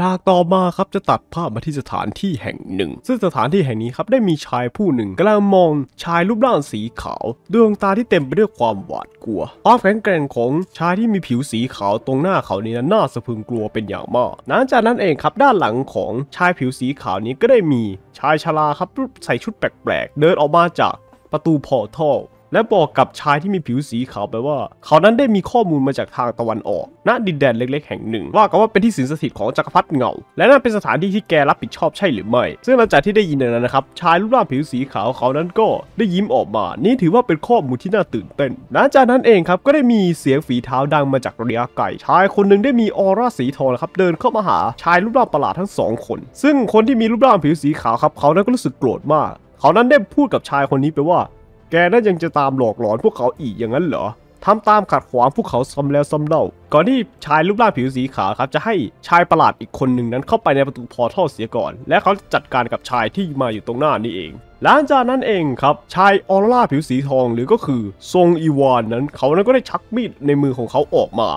ฉากต่อมาครับจะตัดภาพมาที่สถานที่แห่งหนึ่ง ซึ่งสถานที่แห่งนี้ครับได้มีชายผู้หนึ่งกำลังมองชายรูปร่างสีขาวดวงตาที่เต็มไปด้วยความหวาดกลัวความแข็งแกร่งของชายที่มีผิวสีขาวตรงหน้าเขานี้น่าสะพึงกลัวเป็นอย่างมากหลังจากนั้นเองครับด้านหลังของชายผิวสีขาวนี้ก็ได้มีชายชราครับใส่ชุดแปลกๆเดินออกมาจากประตูพอร์ทัลและบอกกับชายที่มีผิวสีขาวไปว่า เขานั้นได้มีข้อมูลมาจากทางตะวันออก ณ ดินแดนเล็ก ๆ แห่งหนึ่ง ว่ากันว่าเป็นที่สิงสถิตของจักรพรรดิเงา และนั่นเป็นสถานที่ที่แกรับผิดชอบใช่หรือไม่ซึ่งหลังจากที่ได้ยินดังนั้นนะครับชายรูปร่างผิวสีขาวเขานั้นก็ได้ยิ้มออกมา นี่ถือว่าเป็นข้อมูลที่น่าตื่นเต้นหลังจากนั้นเองครับก็ได้มีเสียงฝีเท้าดังมาจากระยะไกลชายคนหนึ่งได้มีออร่าสีทองครับเดินเข้ามาหาชายรูปร่างประหลาดทั้งสองคน ซึ่งคนที่มีรูปร่างผิวสีขาวครับเขานั้นก็รู้สึกโกรธมาก เขานั้นได้พูดกับชายคนนี้ไปว่าแกนั้นยังจะตามหลอกหลอนพวกเขาอีกอย่างนั้นเหรอ ทำตามขัดขวางพวกเขาซ้ำแล้วซ้ำเล่า ก่อนที่ชายรูปร่างผิวสีขาวครับจะให้ชายประหลาดอีกคนหนึ่งนั้นเข้าไปในประตูพอท่อเสียก่อน และเขาจะจัดการกับชายที่มาอยู่ตรงหน้านี่เอง หลังจากนั้นเองครับ ชายออร่าผิวสีทองหรือก็คือทรงอีวานนั้นเขานั้นก็ได้ชักมีดในมือของเขาออกมา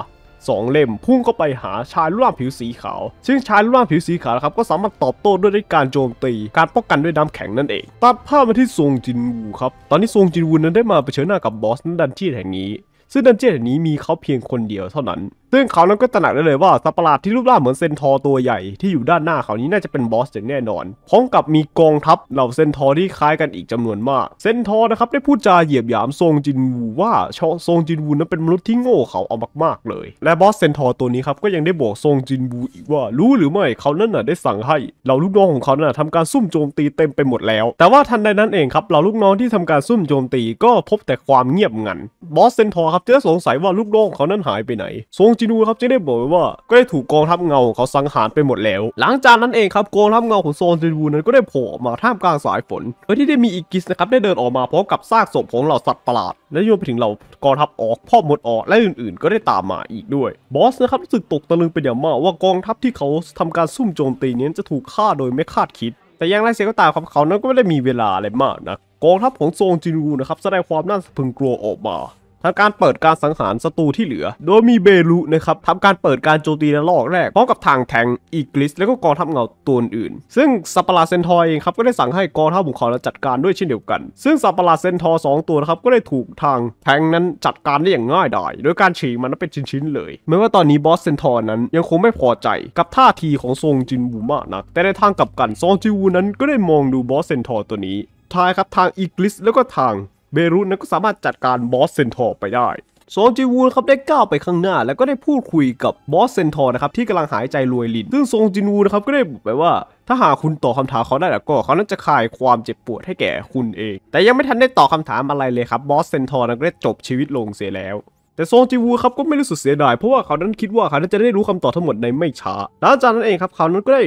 สองเล่มพุ่งเข้าไปหาชายร่างผิวสีขาว ซึ่ง ชายร่างผิวสีขาวครับก็สามารถตอบโต้ด้วยการโจมตี การป้องกันด้วยน้าแข็งนั่นเองตัดภาพมาที่ซงจินวูครับตอนนี้ซงจินวูนั้นได้มาเผชิญหน้ากับบอสนั้นดันเจี้ยนแห่งนี้ ซึ่งดันเจี้ยนแห่งนี้มีเขาเพียงคนเดียวเท่านั้นซึ่งเขานั้นก็ตระหนักได้เลยว่า สัตว์ประหลาดที่รูปร่างเหมือนเซนทอตัวใหญ่ที่อยู่ด้านหน้าเขานี้น่าจะเป็นบอสอย่างแน่นอนพร้อมกับมีกองทัพเหล่าเซนทอที่คล้ายกันอีกจำนวนมากเซนทอนะครับได้พูดจาเหยียบหยามทรงจินวูว่าชอทรงจินวูนั้นเป็นมนุษย์ ที่โง่เขาเอามากๆเลย และบอสเซนทอตัวนี้ครับก็ยังได้บอกทรงจินวูอีกว่ารู้หรือไม่เขานั้นน่ะได้สั่งให้เหล่าลูกน้องของเขาน่ะทำการซุ่มโจมตีเต็มไปหมดแล้ว แต่ว่าทันใดนั้นเองครับเหล่าลูกน้องที่ทำการซุ่มโจมตีก็พบแต่ความเงียบงันบอสเซนทอครับจะสงสัยว่าลูกน้องเขานั้นหายไปไหน ทรงจินูครับจะได้บอกว่าก็ได้ถูกกองทัพเงาของเขาสังหารไปหมดแล้ว หลังจากนั้นเองครับกองทัพเงาของโซนจินูนั้นก็ได้โผล่มาท่ามกลางสายฝนโดยที่ได้มีอีกิสนะครับได้เดินออกมาพร้อมกับซากศพของเหล่าสัตว์ประหลาด และโยนไปถึงเหล่ากองทัพออกพ่อหมดออกและอื่นๆ ก็ได้ตามมาอีกด้วยบอสนะครับรู้สึกตกตะลึงเป็นอย่างมากว่ากองทัพที่เขาทำการซุ่มโจมตีนี้จะถูกฆ่าโดยไม่คาดคิดแต่ยังไรเสียก็ตามครับเขานั้นก็ไม่ได้มีเวลาอะไรมากนะกองทัพของโซงจินูนะครับแสดงความน่าสะพึงกลัวออกมาทำการเปิดการสังหารศัตรูที่เหลือ โดยมีเบลุนะครับทำการเปิดการโจมตีในลอกแรก พร้อมกับทางแทงอีกลิสแล้วก็กองทัพเงาตัวอื่น ซึ่งสาปลราเซนทอยเองครับก็ได้สั่งให้กองทัพบุกและจัดการด้วยเช่นเดียวกัน ซึ่งสาปลราเซนทอสองตัวนะครับก็ได้ถูกทางแทงนั้นจัดการได้อย่างง่ายดายโดยการฉีกมันเป็นชิ้นๆเลยแม้ว่าตอนนี้บอสเซนทอนั้น ยังคงไม่พอใจกับท่าทีของซงจินบูมากนักแต่ในทางกลับกันซองจิวูนั้น ก็ได้มองดูบอสเซนทอตัวนี้ท้ายครับทางอีกลิสแล้วก็ทางเบรุนั้นก็สามารถจัดการบอสเซนทอร์ไปได้ซงจีวูนครับได้ก้าวไปข้างหน้า แล้วก็ได้พูดคุยกับบอสเซนทอร์นะครับที่กำลังหายใจรวยลิน ซึ่งซงจิวูนะครับก็ได้บอกไปว่าถ้าหากคุณตอบคาถามเขาได้แล้วก็ เขานั้นจะคลายความเจ็บปวดให้แก่คุณเอง แต่ยังไม่ทันได้ตอบคาถามอะไรเลยครับบอสเซนทอร์นั้นก็ได้จบชีวิตลงเสียแล้ว แต่ซงจิวูครับก็ไม่รู้สึกเสียดายเพราะว่าเขานั้นคิดว่าเขานั้นจะได้รู้คำตอบทั้งหมดในไม่ช้าหลังจากนั้นเองครับเขานั้นก็ได้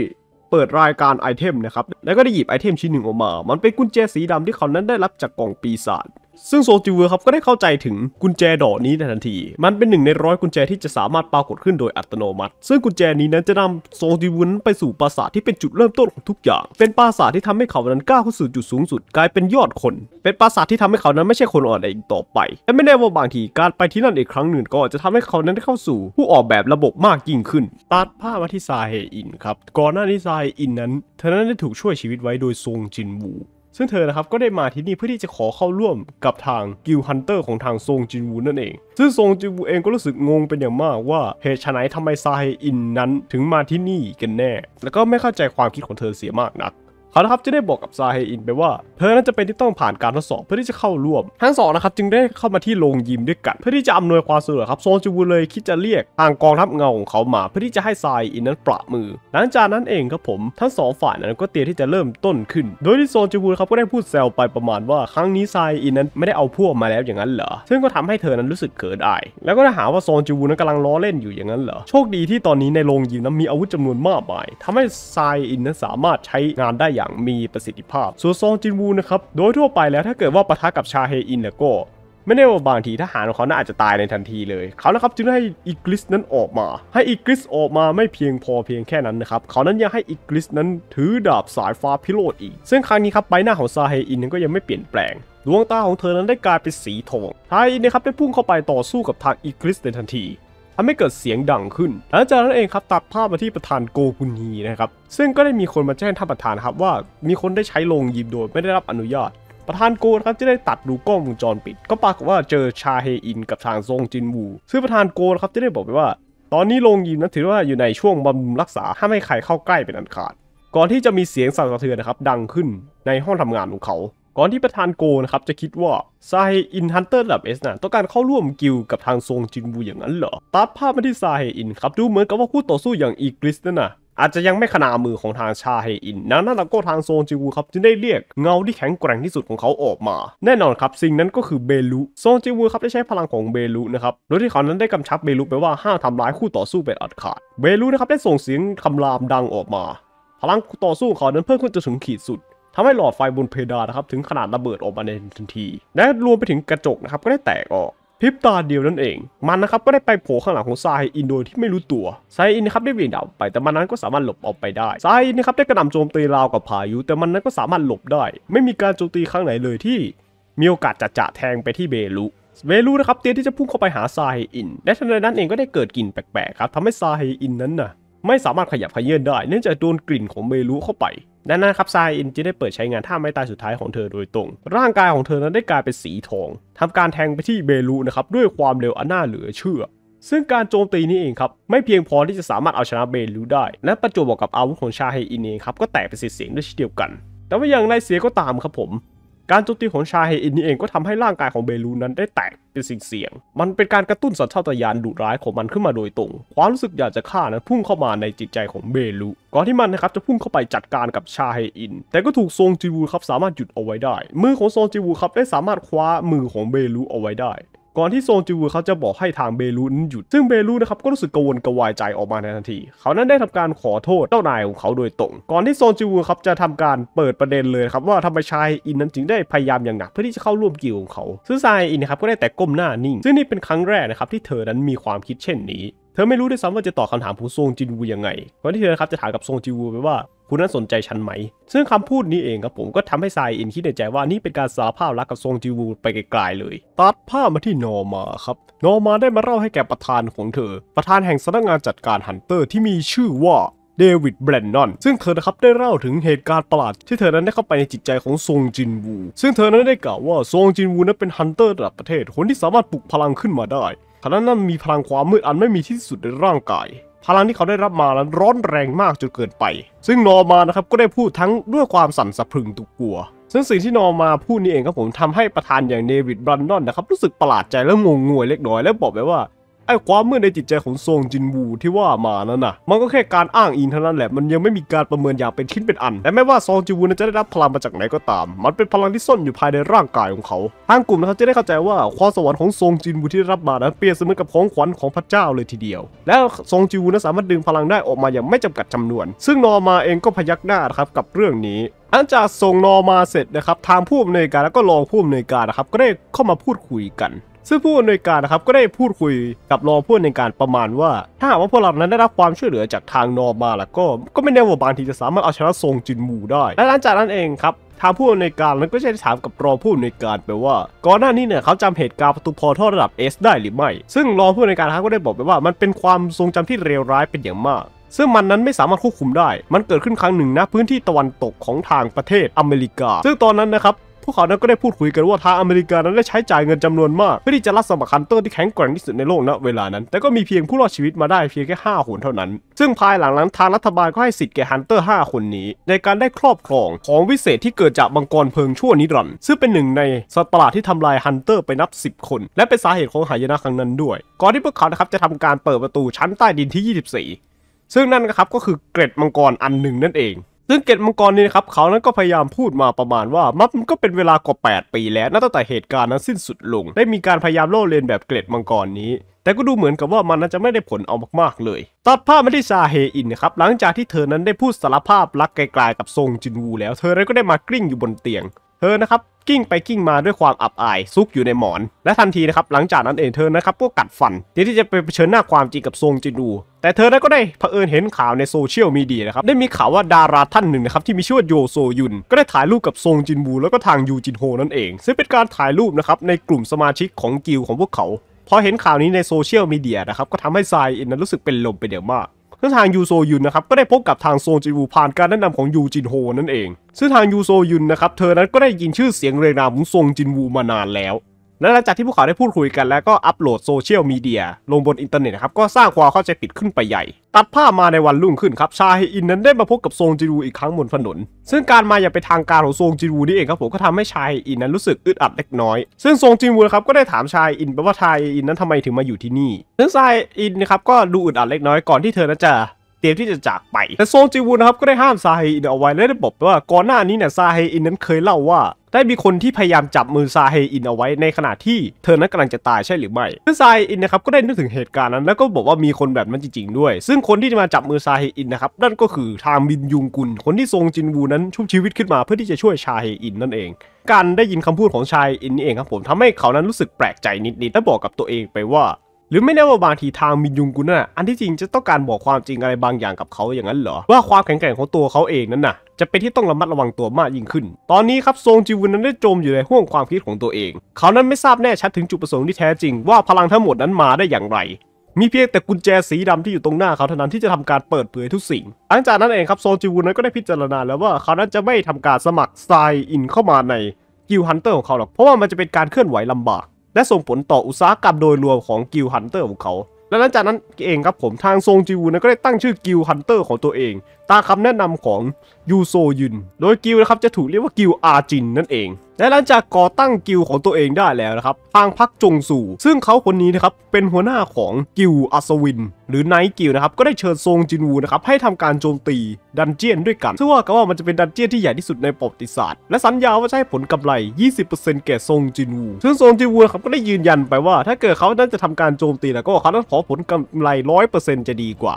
เปิดรายการไอเทมนะครับ แล้วก็ได้หยิบไอเทมชิ้นหนึ่งออกมา มันเป็นกุญแจสีดำที่เขานั้นได้รับจากกล่องปีศาจซึ่งโซจิเวอร์ครับก็ได้เข้าใจถึงกุญแจดอกนี้ในทันที มันเป็นหนึ่งในร้อยกุญแจที่จะสามารถปรากฏขึ้นโดยอัตโนมัติ ซึ่งกุญแจนี้นั้นจะนำโซจิเวอร์ไปสู่ปราสาทที่เป็นจุดเริ่มต้นของทุกอย่าง เป็นปราสาทที่ทำให้เขานั้นก้าวเข้าสู่จุดสูงสุดกลายเป็นยอดคน เป็นปราสาทที่ทำให้เขานั้นไม่ใช่คนอ่อนแออีกต่อไป และไม่แน่ว่าบางทีการไปที่นั่นอีกครั้งหนึ่งก็จะทำให้เขานั้นได้เข้าสู่ผู้ออกแบบระบบมากยิ่งขึ้น ตัดภาพมาที่ซาเฮอินครับ ก่อนหน้านี้ซาเฮอินนั้นเธอนั้นได้ถูกช่วยชีวิตไว้โดยซงจินวูซึ่งเธอนะครับก็ได้มาที่นี่เพื่อที่จะขอเข้าร่วมกับทางกิลฮันเตอร์ของทางซงจินวูนั่นเองซึ่งซงจินวูเองก็รู้สึกงงเป็นอย่างมากว่าเหตุไฉนทำไมซาเฮอินนั้น ถึงมาที่นี่กันแน่ แล้วก็ไม่เข้าใจความคิดของเธอเสียมากนักเขานะครับจะได้บอกกับซาเฮอินไปว่าเธอนั้นจะเป็นที่ต้องผ่านการทดสอบเพื่อที่จะเข้าร่วม ทั้งสองนะครับจึงได้เข้ามาที่โรงยิมด้วยกัน เพื่อที่จะอำนวยความสะดวกครับโซนจูบูเลยคิดจะเรียกทางกองทัพเงาของเขามาเพื่อที่จะให้ซาเฮอินนั้นปรามือ หลังจากนั้นเองครับผม ทั้งสองฝ่ายนั้นก็เตรียมที่จะเริ่มต้นขึ้น โดยที่โซนจูบูครับก็ได้พูดแซวไปประมาณว่า ครั้งนี้ซาเฮอินนั้นไม่ได้เอาพวกมาแล้วอย่างนั้นเหรอซึ่งก็ทำให้เธอนั้นรู้สึกเขินอายแล้วก็ได้หาว่าโซนจูบูนั้นกำลังล้อเล่นอยู่อย่างนั้นเหรอโชคดีที่ตอนนี้ในโรงยิมนั้นมีอาวุธจำนวนมากมายทำให้ซาเฮอินนั้นสามารถใช้งานได้อย่างางมีประสิทธิภาพ ส่วนซองจินวูนะครับโดยทั่วไปแล้วถ้าเกิดว่าปะทะกับชาเฮอินเนี่ยก็ไม่ได้ว่าบางทีทหารของเขาน่าอาจจะตายในทันทีเลยเขานะครับจึงให้อิกลิสนั้นออกมา ให้อิกลิสออกมาไม่เพียงพอเพียงแค่นั้นนะครับเขานั้นยังให้อิกลิสนั้นถือดาบสายฟ้าพิโรธอีก ซึ่งครั้งนี้ครับใบหน้าของซาเฮอินนั้นก็ยังไม่เปลี่ยนแปลงดวงตาของเธอนั้นได้กลายเป็นสีทองไทยนะครับได้พุ่งเข้าไปต่อสู้กับทางอิกลิสในทันทีทำให้เกิดเสียงดังขึ้น หลังจากนั้นเองครับตัดภาพมาที่ประธานโกกุนีนะครับ ซึ่งก็ได้มีคนมาแจ้งท่านประธานครับว่า มีคนได้ใช้โรงยิมโดยไม่ได้รับอนุญาต ประธานโกนะครับจะได้ตัดดูกล้องวงจรปิด ก็ปรากฏว่าเจอชาเฮอินกับทางซงจินวู ซึ่งประธานโกนะครับจะได้บอกไปว่า ตอนนี้โรงยิมนั้นถือว่าอยู่ในช่วงบำรุงรักษาห้ามให้ใครเข้าใกล้เป็นอันขาด ก่อนที่จะมีเสียงสั่นสะเทือนนะครับดังขึ้นในห้องทำงานของเขาก่อนที่ประธานโกนะครับจะคิดว่าไซอินฮันเตอร์ระดับเอสนะต้องการเข้าร่วมกิลกับทางทรงจินบูอย่างนั้นเหรอตัดภาพมาที่ไซอินครับดูเหมือนกับว่าคู่ต่อสู้อย่างอีกริสนั่นนะอาจจะยังไม่ขนามือของทางชาเฮอิน นั้นั้นเราก็ทางโซนจิวูครับจึงได้เรียกเงาที่แข็งแกร่งที่สุดของเขาออกมา แน่นอนครับสิ่งนั้นก็คือเบลุโซนจิวูครับได้ใช้พลังของเบลุนะครับโดยที่เขานั้นได้กำชับเบลุไปว่าห้ามทำร้ายคู่ต่อสู้เป็นอัดขาดเบลุนะครับได้ส่งเสียงคำรามดังออกมาพลังต่อสู้ของเขานั้นเพิ่มขึ้นจนถึงขีดสุดทำให้หลอดไฟบนเพดานนะครับถึงขนาดระเบิดออกมาในทันที และรวมไปถึงกระจกนะครับก็ได้แตกออกพริบตาเดียวนั่นเอง มันนะครับก็ได้ไปโผล่ข้างหลังของไซอินโดยที่ไม่รู้ตัวไซอินนะครับได้วิ่งดาวไป แต่มันนั้นก็สามารถหลบออกไปได้ไซอินนะครับได้กระหน่ำโจมตีราวกับพายุ แต่มันนั้นก็สามารถหลบได้ ไม่มีการโจมตีข้างไหนเลยที่ มีโอกาสจะจะแทงไปที่เบลุเวลูนะครับเตรียมที่จะพุ่งเข้าไปหาซายอินและทันใดนั้นเองก็ได้เกิดกลิ่นแปลกๆครับทำให้ซายอินนั้นนะ่ะไม่สามารถขยับขยื่นได้เนื่องจากโดนกลิ่นของเมลูเข้าไปดังนั้นครับทรายอินจึงได้เปิดใช้งานท่าไม้ตายสุดท้ายของเธอโดยตรง ร่างกายของเธอนั้นได้กลายเป็นสีทอง ทำการแทงไปที่เบลูนะครับด้วยความเร็วอันน่าเหลือเชื่อ ซึ่งการโจมตีนี้เองครับไม่เพียงพอที่จะสามารถเอาชนะเบลูได้และประจวบกับอาวุธของชาเฮอินเองครับก็แตกเป็นเสียงด้วยเช่นเดียวกัน แต่ว่าอย่างไรเสียก็ตามครับผมการโจมตีของชาเฮอินนี่เองก็ทำให้ร่างกายของเบลูนั้นได้แตกเป็นสิ่งเสี่ยง มันเป็นการกระตุ้นสัญชาตญาณดุร้ายของมันขึ้นมาโดยตรง ความรู้สึกอยากจะฆ่านั้นพุ่งเข้ามาในจิตใจของเบลู ก่อนที่มันนะครับจะพุ่งเข้าไปจัดการกับชาเฮอิน แต่ก็ถูกซงจีวูครับสามารถหยุดเอาไว้ได้ มือของซงจีวูครับได้สามารถคว้ามือของเบลูเอาไว้ได้ก่อนที่โซนจิวเขาจะบอกให้ทางเบลูนหยุด ซึ่งเบลูนะครับก็รู้สึกกังวลกระวายใจออกมาในทันที เขานั้นได้ทำการขอโทษเจ้านายของเขาโดยตรง ก่อนที่โซนจิวครับจะทำการเปิดประเด็นเลยครับว่าทำไมชายอินนั้นจึงได้พยายามอย่างหนักเพื่อที่จะเข้าร่วมกิวของเขาซึ่งชายอินนะครับก็ได้แต่ก้มหน้านิ่ง ซึ่งนี่เป็นครั้งแรกนะครับที่เธอนั้นมีความคิดเช่นนี้ เธอไม่รู้ด้วยซ้ำว่าจะตอบคำถามของโซงจินวูยังไงก่อนที่เธอครับจะถามกับโซงจินวูไปว่าคุณนั้นสนใจฉันไหม ซึ่งคำพูดนี้เองครับผมก็ทำให้ซายอินคิดในใจว่านี่เป็นการสาภาพรักกับซงจิวู ไปไกลๆเลยตัดภาพมาที่นอมาครับนอมาได้มาเล่าให้แก่ประธานของเธอ ประธานแห่งสำนักงานจัดการฮันเตอร์ที่มีชื่อว่าเดวิดแบรนนอน ซึ่งเธอนะครับได้เล่าถึงเหตุการณ์ประหลาดที่เธอนั้นได้เข้าไปในจิตใจของซงจินวู ซึ่งเธอนั้นได้กล่าวว่าซงจินวูนั้นเป็นฮันเตอร์ระดับประเทศคนที่สามารถปลุกพลังขึ้นมาได้ ขณะนั้นมีพลังความมืดอันไม่มีที่สุดในร่างกายพลังที่เขาได้รับมานั้นร้อนแรงมากจนเกินไป ซึ่งนอมานะครับก็ได้พูดทั้งด้วยความสั่นสะพรึงตุกกลัว ซึ่งสิ่งที่นอมาพูดนี่เองครับผมทำให้ประธานอย่างเดวิดบรันนอนนะครับ รู้สึกประหลาดใจและงงงวยเล็กน้อยและบอกไปว่าไอ้ความมืดในจิตใจของซงจินวูที่ว่ามานั้นน่ะ มันก็แค่การอ้างอิงเท่านั้นแหละ มันยังไม่มีการประเมินอย่างเป็นชิ้นเป็นอัน และไม่ว่าซงจินวูนั้นจะได้รับพลังมาจากไหนก็ตาม มันเป็นพลังที่ซ่อนอยู่ภายในร่างกายของเขา ทางกลุ่มนะครับจะได้เข้าใจว่าความสวรรค์ของซงจินวูที่ได้รับมานั้นเปรียบเสมือนกับของขวัญของพระเจ้าเลยทีเดียว แล้วซงจินวูนั้นสามารถดึงพลังได้ออกมาอย่างไม่จำกัดจำนวน ซึ่งนอมาเองก็พยักหน้าครับกับเรื่องนี้หลังจากส่งนอมาเสร็จนะครับทางผู้อำนวยการแล้วก็รองผู้อำนวยการนะครับก็ได้เข้ามาพูดคุยกันซึ่งผู้อำนวยการนะครับก็ได้พูดคุยกับรองผู้อำนวยการประมาณว่า ถ้าหากว่าพวกเรานั้นได้รับความช่วยเหลือจากทางนอมาแล้วก็ก็ไม่แน่ว่าบางทีจะสามารถเอาชนะทรงจินมูได้ และหลังจากนั้นเองครับทางผู้อำนวยการนั้นก็ได้ถามกับรองผู้อำนวยการไปว่าก่อนหน้านี้เนี่ยเขาจำเหตุการณ์ประตูพอท่อระดับ S ได้หรือไม่ซึ่งรองผู้อำนวยการรับก็ได้บอกไปว่ามันเป็นความทรงจำที่เลวร้ายเป็นอย่างมาก ซึ่งมันนั้นไม่สามารถควบคุมได้ มันเกิดขึ้นครั้งหนึ่งนะพื้นที่ตะวันตกของทางประเทศอเมริกา ซึ่งตอนนั้นนะครับพวกเขานั้นก็ได้พูดคุยกันว่าทางอเมริกานั้นได้ใช้จ่ายเงินจำนวนมาก เพื่อที่จะรับสมัครฮันเตอร์ที่แข็งแกร่งที่สุดในโลกณเวลานั้นแต่ก็มีเพียงผู้รอดชีวิตมาได้เพียงแค่5คนเท่านั้น ซึ่งภายหลังนั้นทางรัฐบาลก็ให้สิทธิ์แก่ฮันเตอร์ 5 คนนี้ ในการได้ครอบครองของวิเศษที่เกิดจากมังกรเพลิงชั่วนิรันด์ซึ่งเป็นหนึ่งในสัตว์ประหลาดที่ทำลายฮันเตอร์ไปนับ 10 คน และเป็นสาเหตุของหายนะครั้งนั้นด้วยก่อนที่พวกเขานะครับจะทำการเปิดประตูชั้นใต้ดินที่ 24 ซึ่งนั่นนะครับก็คือเกร็ดมังกรอันหนึ่งนั่นเองซึ่งเกตมังกรนี่นะครับเขานั้นก็พยายามพูดมาประมาณว่ามัฟนก็เป็นเวลากว่า8ปีแล้วนับตั้งแต่เหตุการณ์นั้นสิ้นสุดลง ได้มีการพยายามโล่เลียนแบบเกตมังกรนี้ แต่ก็ดูเหมือนกับว่ามันนจะไม่ได้ผลเอามากๆเลยตัดภาพมาที่ซาเฮอินนะครับหลังจากที่เธอนั้นได้พูดสารภาพรักไกลๆ กับซงจินวู แล้วเธอเลยก็ได้มากลิ้งอยู่บนเตียงเธอนะครับ กิ้งไปกิ้งมาด้วยความอับอาย ซุกอยู่ในหมอน และทันทีนะครับหลังจากนั้นเองเธอนะครับก็กัดฟันเียที่จะไปเผชิญหน้าความจริงกับซงจินดูแต่เธอนั้นก็ได้เผอิญเห็นข่าวในโซเชียลมีเดียนะครับได้มีข่าวว่า ดาราท่านหนึ่งนะครับที่มีชื่อว่าโยโซยุน ก็ได้ถ่ายรูปกับซงจินบูแล้วก็ทางยูจินโฮนั่นเอง ซึ่งเป็นการถ่ายรูปนะครับในกลุ่มสมาชิกของกิลของพวกเขา พอเห็นข่าวนี้ในโซเชียลมีเดียนะครับก็ทำให้ซายอินนั้นรู้สึกเป็นลมไปเดี๋ยวมากซึ่งทางยูโซยุนนะครับ ก็ได้พบกับทางโซจิวูผ่านการแนะนำของยูจินโฮนั่นเอง ซึ่งทางยูโซยุนนะครับ เธอนั้นก็ได้ยินชื่อเสียงเรนามของโซจินวูมานานแล้วและหลังจากที่พวกเขาได้พูดคุยกันแล้วก็อัปโหลดโซเชียลมีเดียลงบนอินเทอร์เน็ตนะครับ ก็สร้างความเข้าใจผิดขึ้นไปใหญ่ ตัดภาพมาในวันรุ่งขึ้นครับชาฮอินนั้นได้มาพบกับโซงจิรูอีกครั้งบนถนน ซึ่งการมาอย่างเป็นทางการของโซงจิรูนี่เองครับผมก็ทำให้ชาฮอินนั้นรู้สึกอึดอัดเล็กน้อย ซึ่งโซงจิรูครับก็ได้ถามชาฮอินว่าชาฮอินนั้นทำไมถึงมาอยู่ที่นี่ซึ่งชาฮอินนะครับก็ดูอึดอัดเล็กน้อยก่อนที่เธอนั้นจะเตรียมที่จะจากไป แต่โซจิวูนะครับก็ได้ห้ามซาเฮอินเอาไว้ และได้บอกว่า ก่อนหน้านี้เนี่ยซาเฮอินนั้นเคยเล่าว่า ได้มีคนที่พยายามจับมือซาเฮอินเอาไว้ในขณะที่เธอนั้นกำลังจะตายใช่หรือไม่ซึ่งซาเฮอินนะครับก็ได้นึกถึงเหตุการณ์นั้นแล้วก็บอกว่ามีคนแบบนั้นจริงๆด้วย ซึ่งคนที่จะมาจับมือซาเฮอินนะครับนั่นก็คือทางมินยุงกุลคนที่ทรงจินวูนั้นชุบชีวิตขึ้นมาเพื่อที่จะช่วยชาเฮอินนั่นเอง การได้ยินคำพูดของชายอินนี่เองครับผมทำให้เขานั้นรู้สึกแปลกใจนิดๆและบอกกับตัวเองไปว่าหรือไม่แน่ว่าบางทีทางมินยุงกุนน่ะอันที่จริงจะต้องการบอกความจริงอะไรบางอย่างกับเขาอย่างนั้นเหรอว่าความแข็งแกร่งของตัวเขาเองนั้นน่ะจะเป็นที่ต้องระมัดระวังตัวมากยิ่งขึ้น ตอนนี้ครับทรงจิวุนนั้นได้จมอยู่ในห่วงความคิดของตัวเอง เขานั้นไม่ทราบแน่ชัดถึงจุดประสงค์ที่แท้จริงว่าพลังทั้งหมดนั้นมาได้อย่างไร มีเพียงแต่กุญแจสีดำที่อยู่ตรงหน้าเขาเท่านั้นที่จะทำการเปิดเผยทุกสิ่งหลังจากนั้นเองครับโซจิวุนนั้นก็ได้พิจารณาแล้วว่าเขานั้นจะไม่ทำการสมัครไซน์อินเข้ามาในกิลฮันเตอร์ของเขาหรอกเพราะว่ามันจะเป็นการเคลื่อนไหวลำบากและส่งผลต่ออุตสาหกรรมโดยรวมของกิลฮันเตอร์ของเขา และหลังจากนั้นเองครับผมทางซงจิวูนก็ได้ตั้งชื่อกิลฮันเตอร์ของตัวเอง ตามคำแนะนำของยูโซยุน โดยกิลนะครับจะถูกเรียกว่ากิลอาจินนั่นเอง และหลังจากก่อตั้งกิลของตัวเองได้แล้วนะครับทางพักจงสู่ซึ่งเขาคนนี้นะครับ เป็นหัวหน้าของกิลอัศวิน หรือไนกิลนะครับ ก็ได้เชิญซงจินวูนะครับ ให้ทำการโจมตีดันเจียนด้วยกัน ซึ่งว่ากันว่ามันจะเป็นดันเจียนที่ใหญ่ที่สุดในประวัติศาสตร์และสัญญาว่าจะให้ผลกำไร 20%แก่ซงจินวูซึ่งซงจินวูนะครับก็ได้ยืนยันไปว่า ถ้าเกิดเขานั้นจะทำการโจมตีแล้วก็เขาต้องขอผลกำไร 100%จะดีกว่า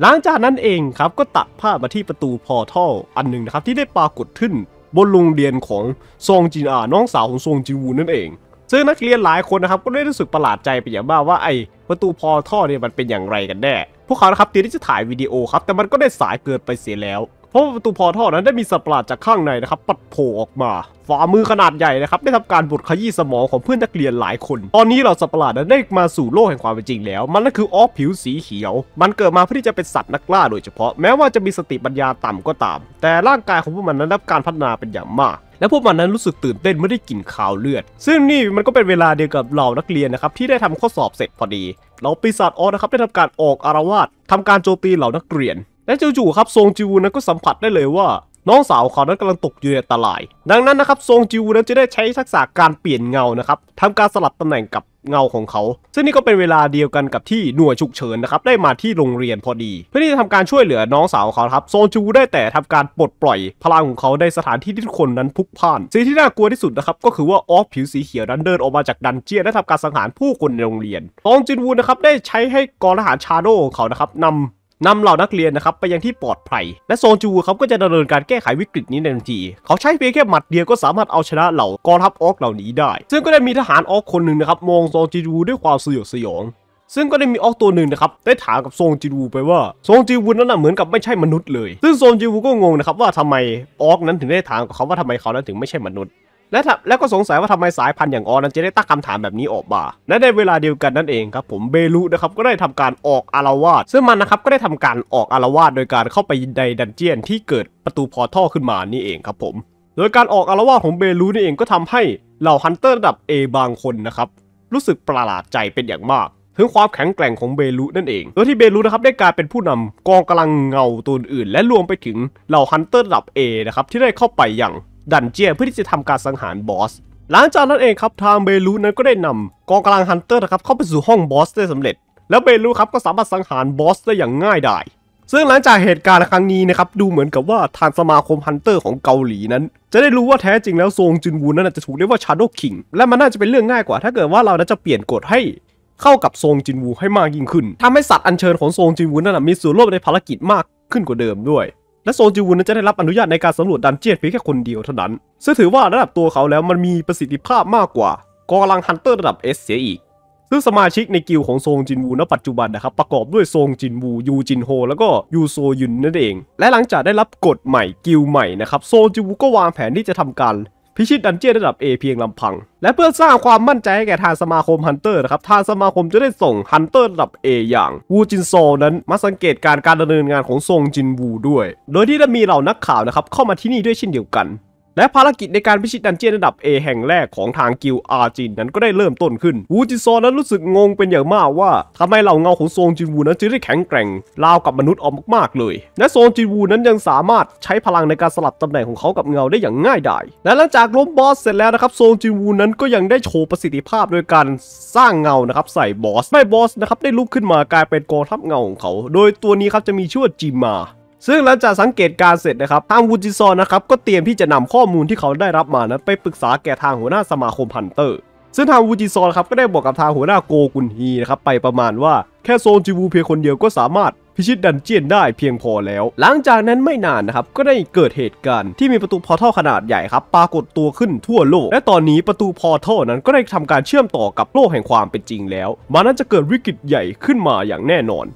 หลังจากนั้นเองครับก็ตัดภาพมาที่ประตูพอท่ออันหนึ่งนะครับที่ได้ปรากฏขึ้นบนโรงเรียนของซองจินอาน้องสาวของซองจีวูนั่นเองซึ่งนักเรียนหลายคนนะครับก็ได้รู้สึกประหลาดใจไปอย่างมากว่าไอ้ประตูพอท่อเนี่ยมันเป็นอย่างไรกันแน่ พวกเขาครับเตรียมที่จะถ่ายวิดีโอครับ แต่มันก็ได้สายเกินไปเสียแล้วพราะประตูพอท่อนั้นได้มีสัตว์ประหลาดจากข้างในนะครับปัดโผล่ออกมาฝ่ามือขนาดใหญ่นะครับ ได้ทำการบดขยี้สมองของเพื่อนนักเรียนหลายคน ตอนนี้เราสัตว์ประหลาดนั้นได้มาสู่โลกแห่งความเป็นจริงแล้ว มันนั่นคือออฟผิวสีเขียว มันเกิดมาเพื่อที่จะเป็นสัตว์นักล่าโดยเฉพาะแม้ว่าจะมีสติปัญญาต่ำก็ตาม แต่ร่างกายของพวกมันนั้นรับการพัฒนาเป็นอย่างมาก และพวกมันนั้นรู้สึกตื่นเต้นไม่ได้กลิ่นขาวเลือด ซึ่งนี่มันก็เป็นเวลาเดียวกับเหล่านักเรียนนะครับที่ได้ทำข้อสอบเสร็จพอดีเราปีศาจออนะครับได้ทำการออกอารวาสทำการโจมตีเหล่านักเรียนและจู่ๆครับซงจิวนั้นก็สัมผัสได้เลยว่าน้องสาวเขานั้นกำลังตกอยู่ในอันตราย ดังนั้นนะครับซงจิวนั้นจะได้ใช้ทักษะการเปลี่ยนเงานะครับทำการสลับตำแหน่งกับเงาของเขา ซึ่งนี่ก็เป็นเวลาเดียวกันกับที่หน่วยฉุกเฉินนะครับได้มาที่โรงเรียนพอดี เพื่อที่จะทำการช่วยเหลือน้องสาวเขาครับโซจูได้แต่ทำการปลดปล่อย พลังของเขาในสถานที่ที่ทุกคนนั้นพุกพ่านสิ่งที่น่ากลัวที่สุดนะครับก็คือว่าออฟผิวสีเขียวนั้นเดินออกมาจากดันเจี้ยนและทำการสังหารผู้คนในโรงเรียนโซงจินวูนะครับได้ใช้ให้กองทหารชาโดของเขานะครับนำนำเหล่านักเรียนนะครับไปยังที่ปลอดภัย และโซนจูครับก็จะดำเนินการแก้ไขวิกฤตนี้ในทันทีเขาใช้เพียงแค่หมัดเดียวก็สามารถเอาชนะเหล่ากองทัพออกเหล่านี้ได้ ซึ่งก็ได้มีทหารออกคนหนึ่งนะครับมองโซนจูด้วยความสยดสยอง ซึ่งก็ได้มีออกตัวหนึ่งนะครับได้ถามกับโซงจีวูไปว่าโซงจีวูนั้นเหมือนกับไม่ใช่มนุษย์เลยซึ่งโซงจีวูก็งงนะครับว่าทำไมออกนั้นถึงได้ถามกับเขาว่าทำไมเขานั้นถึงไม่ใช่มนุษย์และแล้วก็สงสัยว่าทำไมสายพันธุ์อย่างออนั้นจะได้ตั้งคำถามแบบนี้ออกมาและในเวลาเดียวกันนั่นเองครับ ผมเบลูนะครับก็ได้ทำการออกอารวาสซึ่งมันนะครับก็ได้ทำการออกอารวาสโดยการเข้าไปในดันเจียน ที่เกิดประตูพอท่อขึ้นมานี่เองครับผมโดยการออกอารวาสของเบลูนี่เองก็ทำให้เหล่าฮันเตอร์ระดับ A บางคนนะครับรู้สึกประหลาดใจเป็นอย่างมาก ถึงความแข็งแกร่งของเบลูนั่นเองโดยที่เบลูนะครับได้กลายเป็นผู้นำกองกำลังเงาตัวอื่น และรวมไปถึงเหล่าฮันเตอร์ระดับ A นะครับที่ได้เข้าไปอย่างดันเจียเพื่อที่จะทำการสังหารบอส หลังจากนั้นเองครับทางเบลูนั้นก็ได้นำกองกำลังฮันเตอร์นะครับเข้าไปสู่ห้องบอสได้สำเร็จ แล้วเบลูครับก็สามารถสังหารบอสได้อย่างง่ายดายซึ่งหลังจากเหตุการณ์ครั้งนี้นะครับ ดูเหมือนกับว่าทางสมาคมฮันเตอร์ของเกาหลีนั้น จะได้รู้ว่าแท้จริงแล้วซงจุนวูนั้นจะถูกเรียกว่าชาร์โดคิงและมันน่าจะเป็นเรื่องง่ายกว่าถ้าเกิดว่าเราจะเปลี่ยนกฎให้ เข้ากับซงจินวู ให้มากยิ่งขึ้นทำให้สัตว์อัญเชิญของซงจินวูนั้นมีส่วนร่วมในภารกิจมากขึ้นกว่าเดิมด้วยและโซจิวุนั้นจะได้รับอนุญาตในการสำรวจดันเจียนเพียงแค่คนเดียวเท่านั้น ซึ่งถือว่าระดับตัวเขาแล้วมันมีประสิทธิภาพมากกว่ากองกำลังฮันเตอร์ระดับเอสเสียอีก ซึ่งสมาชิกในกิลของโซงจินวู ณปัจจุบันนะครับ ประกอบด้วยโซงจินวูยูจินโฮแล้วก็ยูโซยุนนั่นเอง และหลังจากได้รับกฎใหม่กิลใหม่นะครับโซงจินวูก็วางแผนที่จะทำการพิชิตดันเจี้ยนระดับ A เพียงลำพัง และเพื่อสร้างความมั่นใจให้แก่ทางสมาคมฮันเตอร์นะครับ ทางสมาคมจะได้ส่งฮันเตอร์ระดับ A อย่าง วูจินโซนั้นมาสังเกตการการดำเนินงานของซงจินวูด้วย โดยที่จะมีเหล่านักข่าวนะครับ เข้ามาที่นี่ด้วยเช่นเดียวกันและภารกิจในการพิชิตดันเจียนระดับ A แห่งแรกของทางกิลอาจินนั้นก็ได้เริ่มต้นขึ้น วูจิซอ นั้นรู้สึกงงเป็นอย่างมากว่า ทำไมเหล่าเงาของโซงจินวูนั้นจึงได้แข็งแกร่งราวกับมนุษย์ออกมากๆเลย และโซงจินวูนั้นยังสามารถใช้พลังในการสลับตำแหน่งของเขากับเงาได้อย่างง่ายดาย และหลังจากล้มบอสเสร็จแล้วนะครับโซงจินวูนั้นก็ยังได้โชว์ประสิทธิภาพโดยการสร้างเงานะครับใส่บอส ไม่บอสนะครับได้ลุกขึ้นมากลายเป็นกองทัพเงาของเขา โดยตัวนี้ครับจะมีชื่อว่าจิมาซึ่งหลังจากสังเกตการเสร็จนะครับ ทางวูจิซอนนะครับก็เตรียมที่จะนำข้อมูลที่เขาได้รับมานะไปปรึกษาแก่ทางหัวหน้าสมาคมพันเตอร์ ซึ่งทางวูจิซอนครับก็ได้บอกกับทางหัวหน้าโกกุนฮีนะครับไปประมาณว่าแค่โซนจิวูเพียงคนเดียวก็สามารถพิชิตดันเจียนได้เพียงพอแล้ว หลังจากนั้นไม่นานนะครับก็ได้เกิดเหตุการณ์ที่มีประตูพอท่อขนาดใหญ่ครับปรากฏตัวขึ้นทั่วโลก และตอนนี้ประตูพอท่อนั้นก็ได้ทำการเชื่อมต่อกับโลกแห่งความเป็นจริงแล้วมันน้นจะเกิดวิกฤตใหญ่ขึ้นมาอย่างแน่นอน